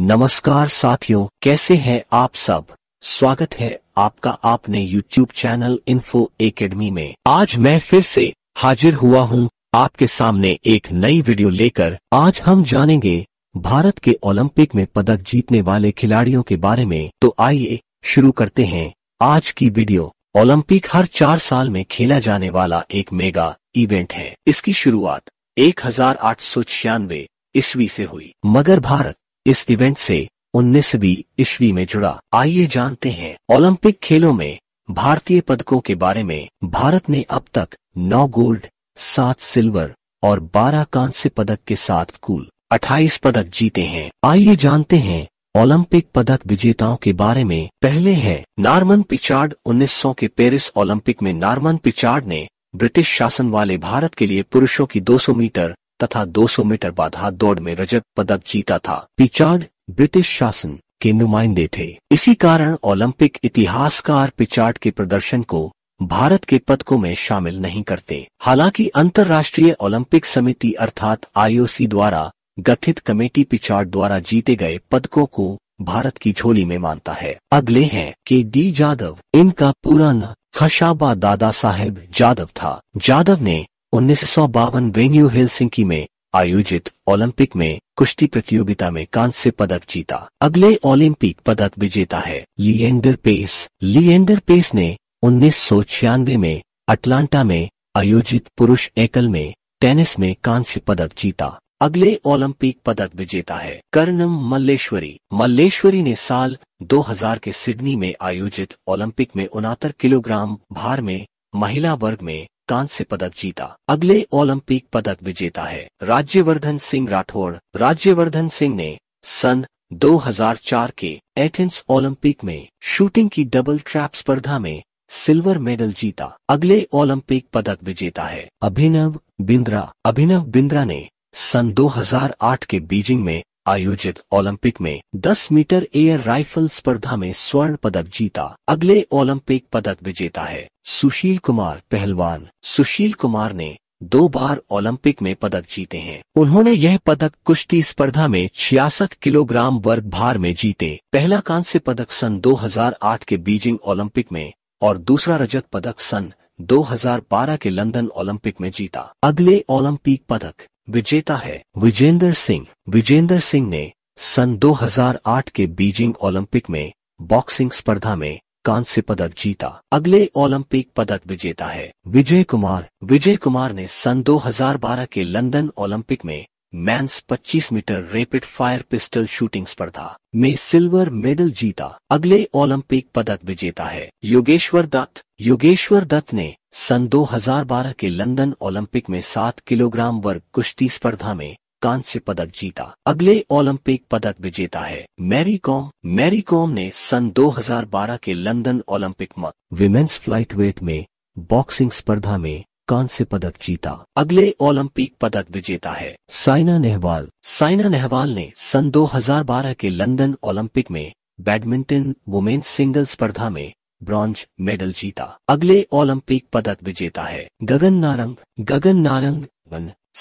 नमस्कार साथियों कैसे हैं आप सब स्वागत है आपका आपने YouTube चैनल इन्फो एकेडमी में आज मैं फिर से हाजिर हुआ हूं आपके सामने एक नई वीडियो लेकर आज हम जानेंगे भारत के ओलंपिक में पदक जीतने वाले खिलाड़ियों के बारे में तो आइए शुरू करते हैं आज की वीडियो ओलंपिक हर चार साल में खेला जाने वाला एक मेगा इवेंट है इसकी शुरुआत एक हजार ईस्वी से हुई मगर भारत इस इवेंट से उन्नीसवी ईस्वी में जुड़ा आइए जानते हैं ओलंपिक खेलों में भारतीय पदकों के बारे में भारत ने अब तक नौ गोल्ड सात सिल्वर और बारह कांस्य पदक के साथ कुल अट्ठाईस पदक जीते हैं आइए जानते हैं ओलंपिक पदक विजेताओं के बारे में पहले है नार्मन पिचार्ड 1900 के पेरिस ओलंपिक में नार्मन पिचार्ड ने ब्रिटिश शासन वाले भारत के लिए पुरुषों की 200 मीटर तथा 200 मीटर बाधा दौड़ में रजत पदक जीता था पिचार्ड ब्रिटिश शासन के नुमाइंदे थे इसी कारण ओलंपिक इतिहासकार पिचार्ड के प्रदर्शन को भारत के पदकों में शामिल नहीं करते हालांकि अंतर्राष्ट्रीय ओलंपिक समिति अर्थात आईओसी द्वारा गठित कमेटी पिचार्ड द्वारा जीते गए पदकों को भारत की झोली में मानता है अगले हैं के डी जादव इनका पुराना खशाबा दादा साहेब जादव था जादव ने उन्नीस सौ बावन वेन्यू हेलसिंकी में आयोजित ओलंपिक में कुश्ती प्रतियोगिता में कांस्य पदक जीता अगले ओलंपिक पदक विजेता है लियंडर पेस लियंडर पेस ने उन्नीस में अटलांटा में आयोजित पुरुष एकल में टेनिस में कांस्य पदक जीता अगले ओलंपिक पदक विजेता है कर्णम मल्लेश्वरी मल्लेश्वरी ने साल 2000 के सिडनी में आयोजित ओलंपिक में उनहत्तर किलोग्राम भार में महिला वर्ग में कांस्य पदक जीता अगले ओलंपिक पदक विजेता है राज्यवर्धन सिंह राठौड़ राज्यवर्धन सिंह ने सन 2004 के एथेंस ओलंपिक में शूटिंग की डबल ट्रैप स्पर्धा में सिल्वर मेडल जीता अगले ओलंपिक पदक विजेता है अभिनव बिंद्रा अभिनव बिंद्रा ने सन 2008 के बीजिंग में आयोजित ओलंपिक में 10 मीटर एयर राइफल स्पर्धा में स्वर्ण पदक जीता अगले ओलंपिक पदक विजेता है सुशील कुमार पहलवान सुशील कुमार ने दो बार ओलंपिक में पदक जीते हैं उन्होंने यह पदक कुश्ती स्पर्धा में छियासठ किलोग्राम वर्ग भार में जीते पहला कांस्य पदक सन 2008 के बीजिंग ओलंपिक में और दूसरा रजत पदक सन 2012 के लंदन ओलंपिक में जीता अगले ओलंपिक पदक विजेता है विजेंद्र सिंह विजेंद्र सिंह ने सन 2008 के बीजिंग ओलंपिक में बॉक्सिंग स्पर्धा में कांस्य पदक जीता अगले ओलंपिक पदक विजेता है विजय कुमार विजय कुमार ने सन 2012 के लंदन ओलंपिक में men's 25 metre rapid fire pistol shooting स्पर्धा में सिल्वर मेडल जीता अगले ओलंपिक पदक विजेता है योगेश्वर दत्त योगेश्वर दत्त ने सन 2012 के लंदन ओलंपिक में 7 किलोग्राम वर्ग कुश्ती स्पर्धा में कांस्य पदक जीता अगले ओलंपिक पदक विजेता है मैरी कॉम मैरी कॉम ने सन 2012 के लंदन ओलंपिक में विमेन्स फ्लाइट वेट में बॉक्सिंग स्पर्धा में कांस्य पदक जीता अगले ओलंपिक पदक विजेता है साइना नेहवाल साइना नेहवाल ने सन 2012 के लंदन ओलंपिक में बैडमिंटन वुमेन्स सिंगल स्पर्धा में ब्रॉन्ज मेडल जीता अगले ओलंपिक पदक विजेता है गगन नारंग गगन नारंग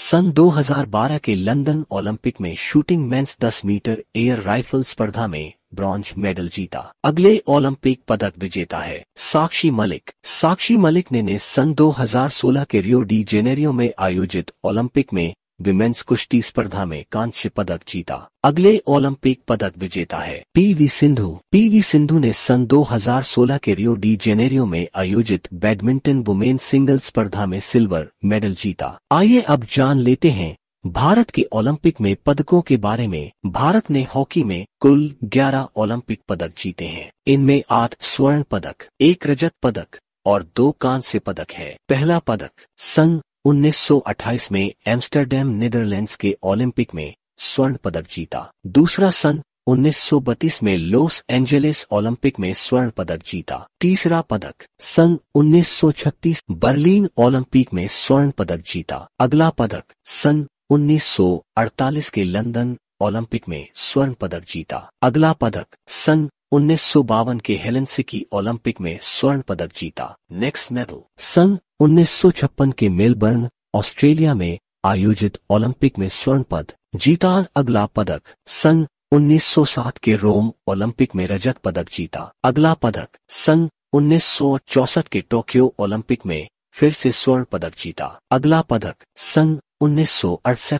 सन 2012 के लंदन ओलंपिक में shooting men's 10 metre air rifle स्पर्धा में ब्रॉन्ज मेडल जीता अगले ओलंपिक पदक विजेता है साक्षी मलिक साक्षी मलिक ने, ने सन 2016 के रियो डी जेनेरियो में आयोजित ओलंपिक में विमेंस कुश्ती स्पर्धा में कांस्य पदक जीता अगले ओलंपिक पदक विजेता है पीवी सिंधु पीवी सिंधु ने सन 2016 के रियो डी जेनेरियो में आयोजित बैडमिंटन वुमेन सिंगल स्पर्धा में सिल्वर मेडल जीता आइए अब जान लेते हैं भारत के ओलंपिक में पदकों के बारे में भारत ने हॉकी में कुल 11 ओलंपिक पदक जीते हैं इनमें आठ स्वर्ण पदक एक रजत पदक और दो कांस्य पदक है पहला पदक सन 1928 में एम्स्टरडेम नीदरलैंड्स के ओलंपिक में स्वर्ण पदक जीता दूसरा सन 1932 में लॉस एंजेलिस ओलंपिक में स्वर्ण पदक जीता तीसरा पदक सन 1936 बर्लिन ओलंपिक में स्वर्ण पदक जीता अगला पदक सन 1948 के लंदन ओलंपिक में स्वर्ण पदक जीता अगला पदक सन उन्नीस के हेलेंसिकी ओलंपिक में स्वर्ण पदक जीता नेक्स्ट मेडल सन उन्नीस के मेलबर्न ऑस्ट्रेलिया में आयोजित ओलंपिक में स्वर्ण पद जीता अगला पदक सन 1907 के रोम ओलंपिक में रजत पदक जीता अगला पदक सन उन्नीस के टोक्यो ओलंपिक में फिर से स्वर्ण पदक जीता अगला पदक सन उन्नीस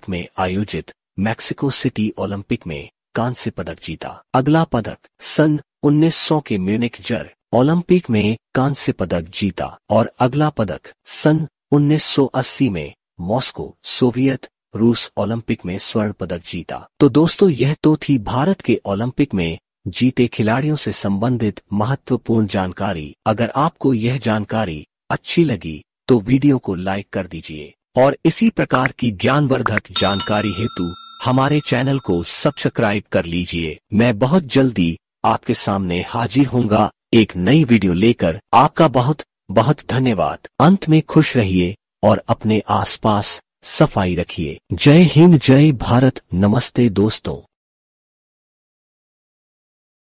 में आयोजित मैक्सिको सिटी ओलंपिक में कांस्य पदक जीता अगला पदक सन 1900 के म्यूनिक जर ओलंपिक में कांस्य पदक जीता और अगला पदक सन 1980 में मॉस्को सोवियत रूस ओलंपिक में स्वर्ण पदक जीता तो दोस्तों यह तो थी भारत के ओलंपिक में जीते खिलाड़ियों से संबंधित महत्वपूर्ण जानकारी अगर आपको यह जानकारी अच्छी लगी तो वीडियो को लाइक कर दीजिए और इसी प्रकार की ज्ञानवर्धक जानकारी हेतु हमारे चैनल को सब्सक्राइब कर लीजिए मैं बहुत जल्दी आपके सामने हाजिर होऊंगा एक नई वीडियो लेकर आपका बहुत बहुत धन्यवाद अंत में खुश रहिए और अपने आसपास सफाई रखिए जय हिंद जय भारत नमस्ते दोस्तों